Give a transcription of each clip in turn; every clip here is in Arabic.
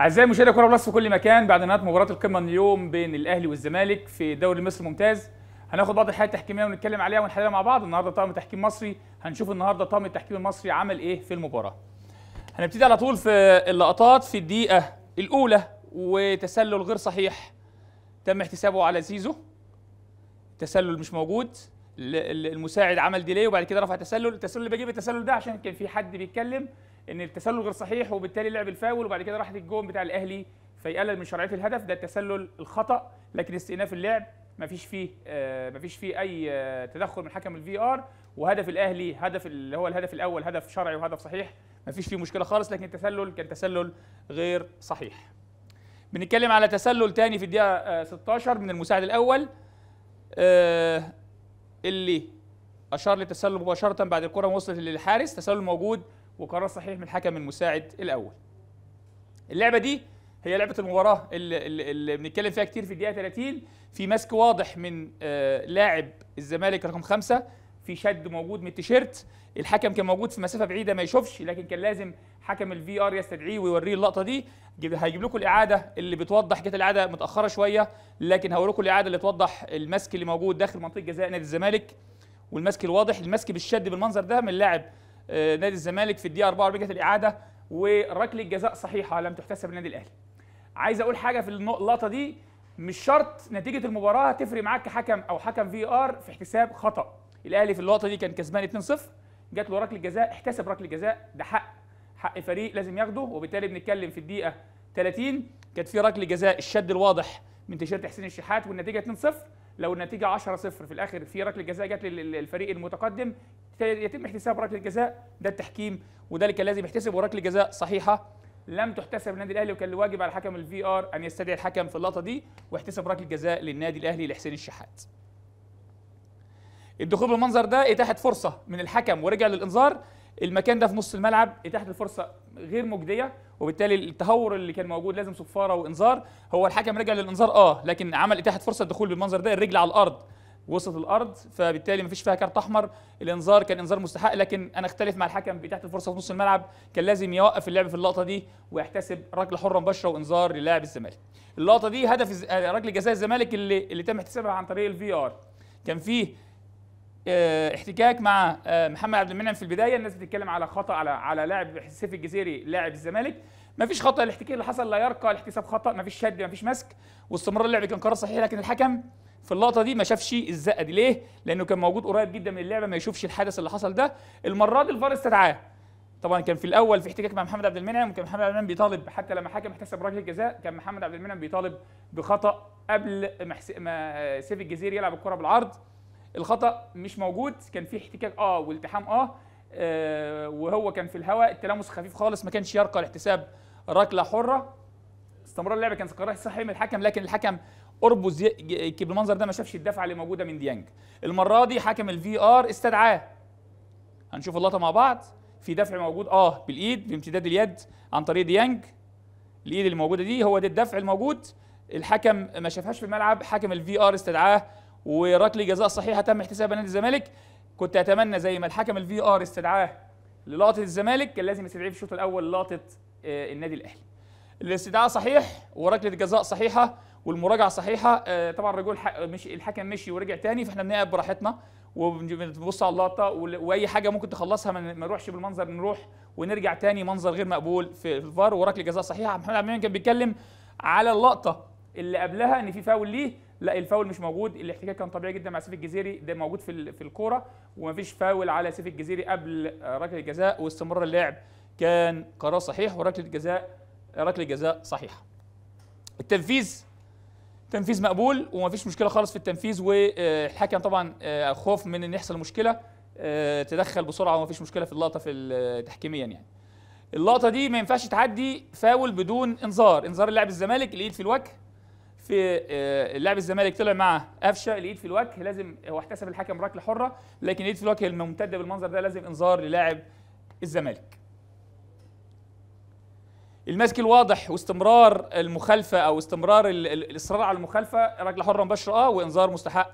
اعزائي مشاهدي كره بلس في كل مكان بعد نهايه مباراه القمه اليوم بين الاهلي والزمالك في دوري مصر الممتاز هناخد بعض الحاجات التحكيميه ونتكلم عليها ونحللها مع بعض النهارده طاقم التحكيم المصري هنشوف النهارده طاقم التحكيم المصري عمل ايه في المباراه هنبتدي على طول في اللقطات في الدقيقه الاولى وتسلل غير صحيح تم احتسابه على زيزو تسلل مش موجود المساعد عمل ديلي وبعد كده رفع تسلل التسلل اللي بجيب التسلل ده عشان كان في حد بيتكلم ان التسلل غير صحيح وبالتالي لعب الفاول وبعد كده راحت الجون بتاع الاهلي فيقلل من شرعيه الهدف ده التسلل الخطا لكن استئناف اللعب ما فيش فيه آه، ما فيش فيه اي آه، تدخل من حكم الفي ار وهدف الاهلي هدف اللي هو الهدف الاول هدف شرعي وهدف صحيح ما فيش فيه مشكله خالص لكن التسلل كان تسلل غير صحيح بنتكلم على تسلل تاني في الدقيقه 16 آه، من المساعد الاول اللي اشار للتسلل مباشره بعد الكره وصلت للحارس تسلل موجود وقرار صحيح من الحكم المساعد الاول اللعبه دي هي لعبه المباراه اللي, اللي بنتكلم فيها كتير في الدقيقه 30 في مسك واضح من آه، لاعب الزمالك رقم خمسة في شد موجود من التيشيرت الحكم كان موجود في مسافه بعيده ما يشوفش لكن كان لازم حكم الفي ار يستدعيه ويوريه اللقطه دي هيجيب لكم الاعاده اللي بتوضح جت الاعاده متاخره شويه لكن هقول لكم الاعاده اللي توضح المسك اللي موجود داخل منطقه جزاء نادي الزمالك والمسك الواضح المسك بالشد بالمنظر ده من لاعب آه، نادي الزمالك في الدقيقه 44 جت الاعاده وركله جزاء صحيحه لم تحتسب للنادي الاهلي عايز اقول حاجه في اللقطه دي مش شرط نتيجه المباراه تفرق معاك كحكم او حكم في ار في احتساب خطا الاهلي في اللقطه دي كان كسبان 2-0 جات له ركله جزاء احتسب ركله جزاء ده حق حق فريق لازم ياخده وبالتالي بنتكلم في الدقيقه 30 كانت في ركله جزاء الشد الواضح من تيشيرت حسين الشحات والنتيجه 2-0 لو النتيجه 10-0 في الاخر في ركله جزاء جات للفريق المتقدم يتم احتساب ركله جزاء ده التحكيم وده اللي كان لازم يحتسب وركله جزاء صحيحه لم تحتسب للنادي الاهلي وكان الواجب على حكم الفي ار ان يستدعي الحكم في اللقطه دي واحتسب ركله جزاء للنادي الاهلي لحسين الشحات الدخول بالمنظر ده اتاحت فرصه من الحكم ورجع للانذار المكان ده في نص الملعب اتاحت الفرصه غير مجديه وبالتالي التهور اللي كان موجود لازم صفاره وانذار هو الحكم رجع للانذار اه لكن عمل اتاحه فرصه الدخول بالمنظر ده الرجل على الارض وسط الارض فبالتالي مفيش فيها كارت احمر الانذار كان انذار مستحق لكن انا اختلف مع الحكم بتاعه الفرصه في نص الملعب كان لازم يوقف اللعب في اللقطه دي ويحتسب ركله حره مباشره وانذار للاعب الزمالك اللقطه دي هدف ركله جزاء الزمالك اللي اللي تم احتسابها عن طريق الفي ار كان فيه آه، احتكاك مع آه، محمد عبد المنعم في البدايه الناس بتتكلم على خطا على على لاعب سيف الجزيري لاعب الزمالك ما فيش خطا الاحتكاك اللي حصل لا يرقى الاحتساب خطا ما فيش شد ما فيش مسك واستمرار اللعب كان قرار صحيح لكن الحكم في اللقطه دي ما شافش الزقه دي ليه؟ لانه كان موجود قريب جدا من اللعبه ما يشوفش الحدث اللي حصل ده المره دي الفار استدعاه طبعا كان في الاول في احتكاك مع محمد عبد المنعم وكان محمد عبد المنعم بيطالب حتى لما حكم احتسب ركله جزاء كان محمد عبد المنعم بيطالب بخطا قبل ما سيف الجزيري يلعب الكره بالعرض الخطا مش موجود كان في احتكاك اه والتحام اه, آه وهو كان في الهواء التلامس خفيف خالص ما كانش يرقى لاحتساب ركله حره استمرار اللعبه كان قرار صحيح من الحكم لكن الحكم اوربوز بالمنظر ده ما شافش الدفعه اللي موجوده من ديانج المره دي حكم الفي ار استدعاه هنشوف اللقطه مع بعض في دفع موجود اه بالايد بامتداد اليد عن طريق ديانج الايد اللي موجوده دي هو ده الدفع الموجود الحكم ما شافهاش في الملعب حكم الفي ار استدعاه وركله جزاء صحيحه تم احتسابها نادي الزمالك كنت اتمنى زي ما الحكم الفي ار استدعاه للقطه الزمالك كان لازم يستدعيه في الشوط الاول لقطه آه، النادي الاهلي الاستدعاء صحيح وركله جزاء صحيحه والمراجعه صحيحه آه، طبعا الرجوع مش الحكم مشي ورجع تاني فاحنا بنقعد براحتنا وبنبص على اللقطه واي حاجه ممكن تخلصها ما نروحش بالمنظر نروح ونرجع تاني منظر غير مقبول في الفار وركله جزاء صحيحه محمد عبد المنعم كان بيتكلم على اللقطه اللي قبلها ان في فاول ليه لا الفاول مش موجود الاحتكاك كان طبيعي جدا مع سيف الجزيري ده موجود في في الكوره ومفيش فاول على سيف الجزيري قبل ركله الجزاء واستمرار اللعب كان قرار صحيح وركله الجزاء ركله جزاء صحيحه التنفيذ تنفيذ مقبول ومفيش مشكله خالص في التنفيذ والحكم طبعا آه، خوف من ان يحصل مشكله آه، تدخل بسرعه ومفيش مشكله في اللقطه في تحكيميا يعني اللقطه دي ما ينفعش تعدي فاول بدون انذار انذار اللاعب الزمالك الايد في الوجه في آه، لاعب الزمالك طلع مع قفشه الايد في الوجه لازم هو احتسب الحكم ركله حره لكن الايد في الوجه الممتده بالمنظر ده لازم انذار للاعب الزمالك المسك الواضح واستمرار المخالفه او استمرار الاصرار على المخالفه ركله حره مباشره اه وانذار مستحق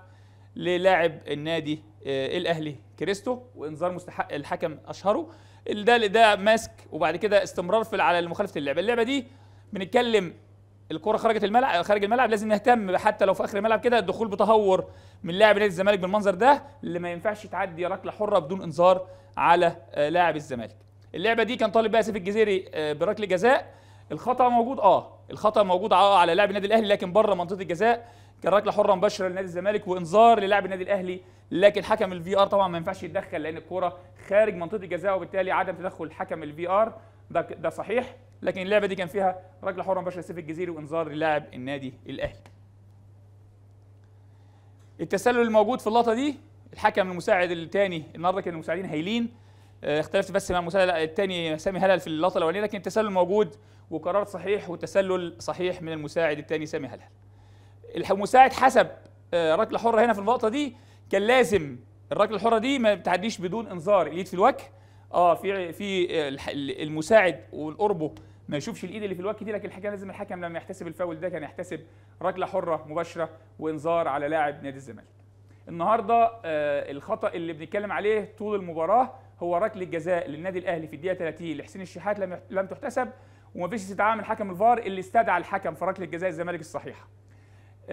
للاعب النادي آه، الاهلي كريستو وانذار مستحق الحكم اشهره ده ده ماسك وبعد كده استمرار في على مخالفه اللعبه اللعبه دي بنتكلم الكره خرجت الملعب خارج الملعب لازم نهتم حتى لو في اخر الملعب كده الدخول بتهور من لاعب نادي الزمالك بالمنظر ده اللي ما ينفعش تعدي ركله حره بدون انذار على آه، لاعب الزمالك اللعبه دي كان طالب بيها سيف الجزيري آه، بركله جزاء الخطا موجود اه الخطا موجود اه على لاعب النادي الاهلي لكن بره منطقه الجزاء كان ركله حره مباشره لنادي الزمالك وانذار للاعب النادي الاهلي لكن حكم الفي ار طبعا ما ينفعش يتدخل لان الكوره خارج منطقه الجزاء وبالتالي عدم تدخل حكم الفي ار ده ده صحيح لكن اللعبه دي كان فيها ركله حره مباشره لسيف الجزيري وانذار للاعب النادي الاهلي. التسلل الموجود في اللقطه دي الحكم المساعد الثاني النهارده كان المساعدين هايلين آه، اختلفت بس مع المساعد الثاني سامي هلال في اللقطه الاولانيه لكن التسلل موجود وقرار صحيح والتسلل صحيح من المساعد الثاني سامي هلال. المساعد حسب آه، ركله حره هنا في النقطه دي كان لازم الركله الحره دي ما بتعديش بدون انذار اليد في الوجه اه في في آه، المساعد والقربه ما يشوفش الايد اللي في الوجه دي لكن الحكم لازم الحكم لما يحتسب الفاول ده كان يحتسب ركله حره مباشره وانذار على لاعب نادي الزمالك. النهارده آه الخطا اللي بنتكلم عليه طول المباراه هو ركله جزاء للنادي الاهلي في الدقيقه 30 لحسين الشحات لم لم تحتسب ومفيش استدعاء من حكم الفار اللي استدعى الحكم في ركله جزاء الزمالك الصحيحه.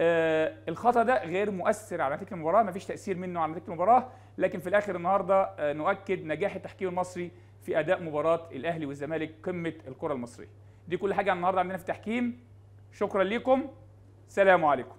آه الخطا ده غير مؤثر على نتيجه المباراه مفيش تاثير منه على نتيجه المباراه لكن في الاخر النهارده آه نؤكد نجاح التحكيم المصري في اداء مباراه الاهلي والزمالك قمه الكره المصريه دي كل حاجه النهارده عندنا في التحكيم شكرا لكم سلام عليكم